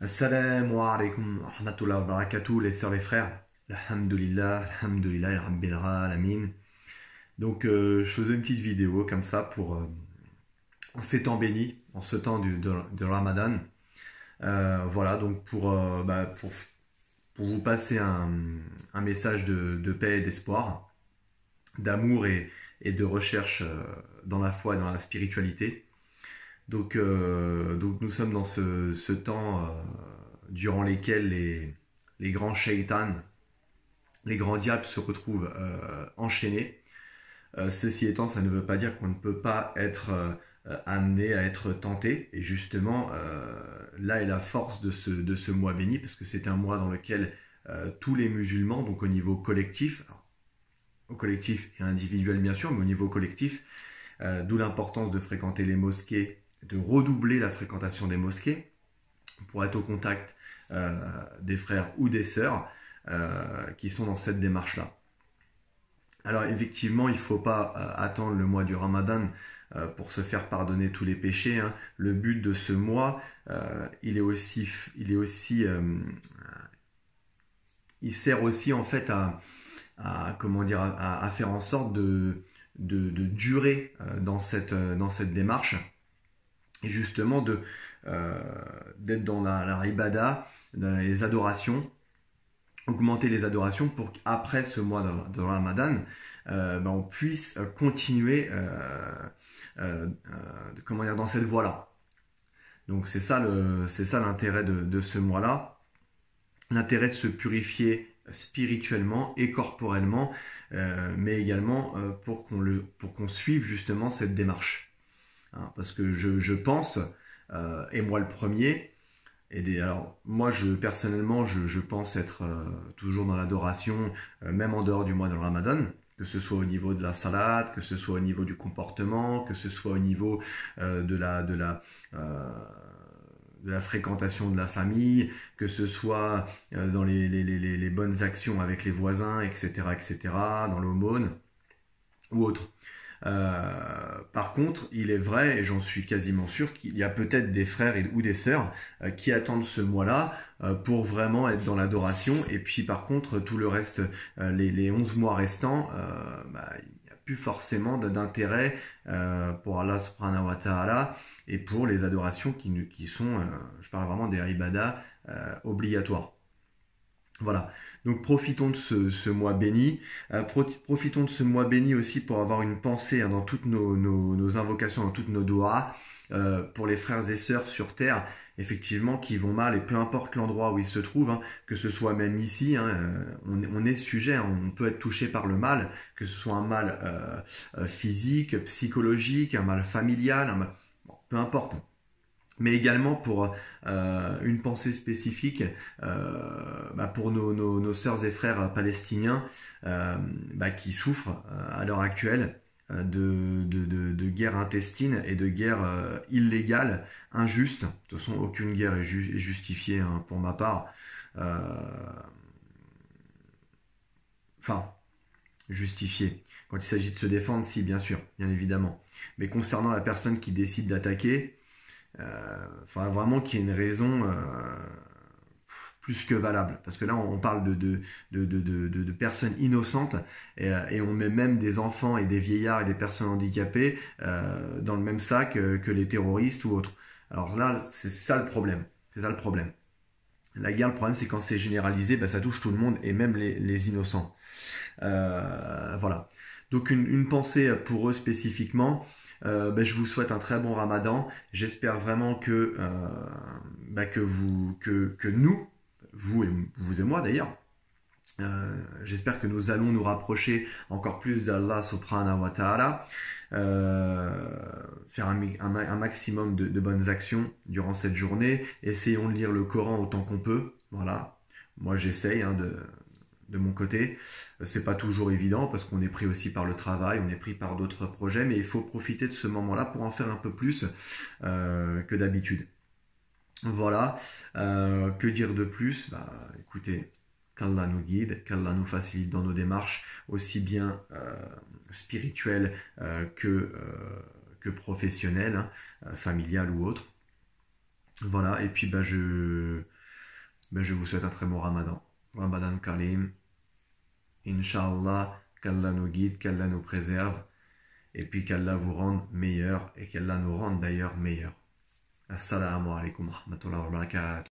Assalamu alaikum wa rahmatullahi wa barakatuh, les sœurs, les frères. Alhamdulillah, alhamdulillah, la alamin. Donc, euh, je faisais une petite vidéo comme ça pour. Euh, en ces temps bénis, en ce temps de, Ramadan. Euh, voilà, donc bah, pour, vous passer un, message de, paix et d'espoir, d'amour et, et, de recherche dans la foi et dans la spiritualité. Donc, euh, donc nous sommes dans ce, temps euh, durant lesquels les, grands shaitans, les grands diables se retrouvent euh, enchaînés. ceci étant, ça ne veut pas dire qu'on ne peut pas être amené à être tenté. Et justement, là est la force de ce, mois béni, parce que c'est un mois dans lequel tous les musulmans, donc au niveau collectif, au collectif et individuel bien sûr, mais au niveau collectif, d'où l'importance de fréquenter les mosquées de redoubler la fréquentation des mosquées pour être au contact euh, des frères ou des sœurs euh, qui sont dans cette démarche-là. Alors effectivement, il ne faut pas euh, attendre le mois du ramadan pour se faire pardonner tous les péchés. Hein. Le but de ce mois, il est aussi... Il, est aussi il sert aussi en fait à, comment dire, à, faire en sorte de, de, de durer dans cette, dans cette démarche et justement de euh, d'être dans la, ribada, dans les adorations, augmenter les adorations pour qu'après ce mois de, Ramadan, euh, ben, on puisse euh, continuer comment dans cette voie-là. Donc c'est ça le c'est ça l'intérêt de, de ce mois-là, l'intérêt de se purifier spirituellement et corporellement, mais également pour qu'on le pour qu'on suive justement cette démarche. Hein, parce que je, pense, euh, et moi le premier, et alors moi je personnellement je, pense être euh, toujours dans l'adoration, euh, même en dehors du mois de Ramadan, que ce soit au niveau de la salade, que ce soit au niveau du comportement, que ce soit au niveau de la fréquentation de la famille, que ce soit dans les, les, bonnes actions avec les voisins, etc., etc., dans l'aumône ou autre. Euh, par contre, il est vrai, et j'en suis quasiment sûr, qu'il y a peut-être des frères ou des sœurs euh, qui attendent ce mois-là euh, pour vraiment être dans l'adoration. Et puis par contre, tout le reste, les, les 11 mois restants, bah, il n'y a plus forcément d'intérêt pour Allah subhanahu wa ta'ala et pour les adorations qui, sont, je parle vraiment des ribadas obligatoires. Voilà. Donc profitons de ce, mois béni. Euh, profitons de ce mois béni aussi pour avoir une pensée hein, dans toutes nos, invocations, dans toutes nos doigts, euh, pour les frères et sœurs sur Terre, effectivement, qui vont mal, et peu importe l'endroit où ils se trouvent, hein, que ce soit même ici, hein, euh, on, est sujet, on peut être touché par le mal, que ce soit un mal physique, psychologique, un mal familial, un mal... peu importe mais également pour euh, une pensée spécifique euh, bah, pour nos, nos, sœurs et frères palestiniens euh, bah, qui souffrent à l'heure actuelle de, guerres intestines et de guerres illégales, injustes. De toute façon, aucune guerre est, justifiée hein, pour ma part. Enfin, justifiée. Quand il s'agit de se défendre, si, bien sûr, bien évidemment. Mais concernant la personne qui décide d'attaquer, euh, enfin, faudrait vraiment qu'il y ait une raison euh, plus que valable. Parce que là, on parle de, de, de, de, de personnes innocentes et, euh, et, on met même des enfants et des vieillards et des personnes handicapées euh, dans le même sac que, les terroristes ou autres. Alors là, c'est ça le problème. C'est ça le problème. La guerre, le problème, c'est quand c'est généralisé, ben, ça touche tout le monde et même les, les innocents. Euh, voilà. Donc une, une, pensée pour eux spécifiquement. Euh, ben, je vous souhaite un très bon ramadan. J'espère vraiment que, euh, ben, que, nous, vous et, moi d'ailleurs, euh, j'espère que nous allons nous rapprocher encore plus d'Allah subhanahu wa ta'ala, faire un, maximum de, bonnes actions durant cette journée, essayons de lire le Coran autant qu'on peut, voilà, moi j'essaye hein, de, de mon côté. Euh, c'est pas toujours évident parce qu'on est pris aussi par le travail, on est pris par d'autres projets, mais il faut profiter de ce moment-là pour en faire un peu plus euh, que d'habitude. Voilà, euh, que dire de plus bah, écoutez, qu'Allah nous guide, qu'Allah nous facilite dans nos démarches, aussi bien spirituelles que, que professionnelles, hein, familiales ou autres. Voilà, et puis bah, je, bah, je vous souhaite un très bon ramadan. Ramadan Karim. Inch'Allah, qu'Allah nous guide, qu'Allah nous préserve, et puis qu'Allah vous rende meilleur, et qu'Allah nous rende d'ailleurs meilleur. Assalamu alaikum wa rahmatullahi wa barakatuh.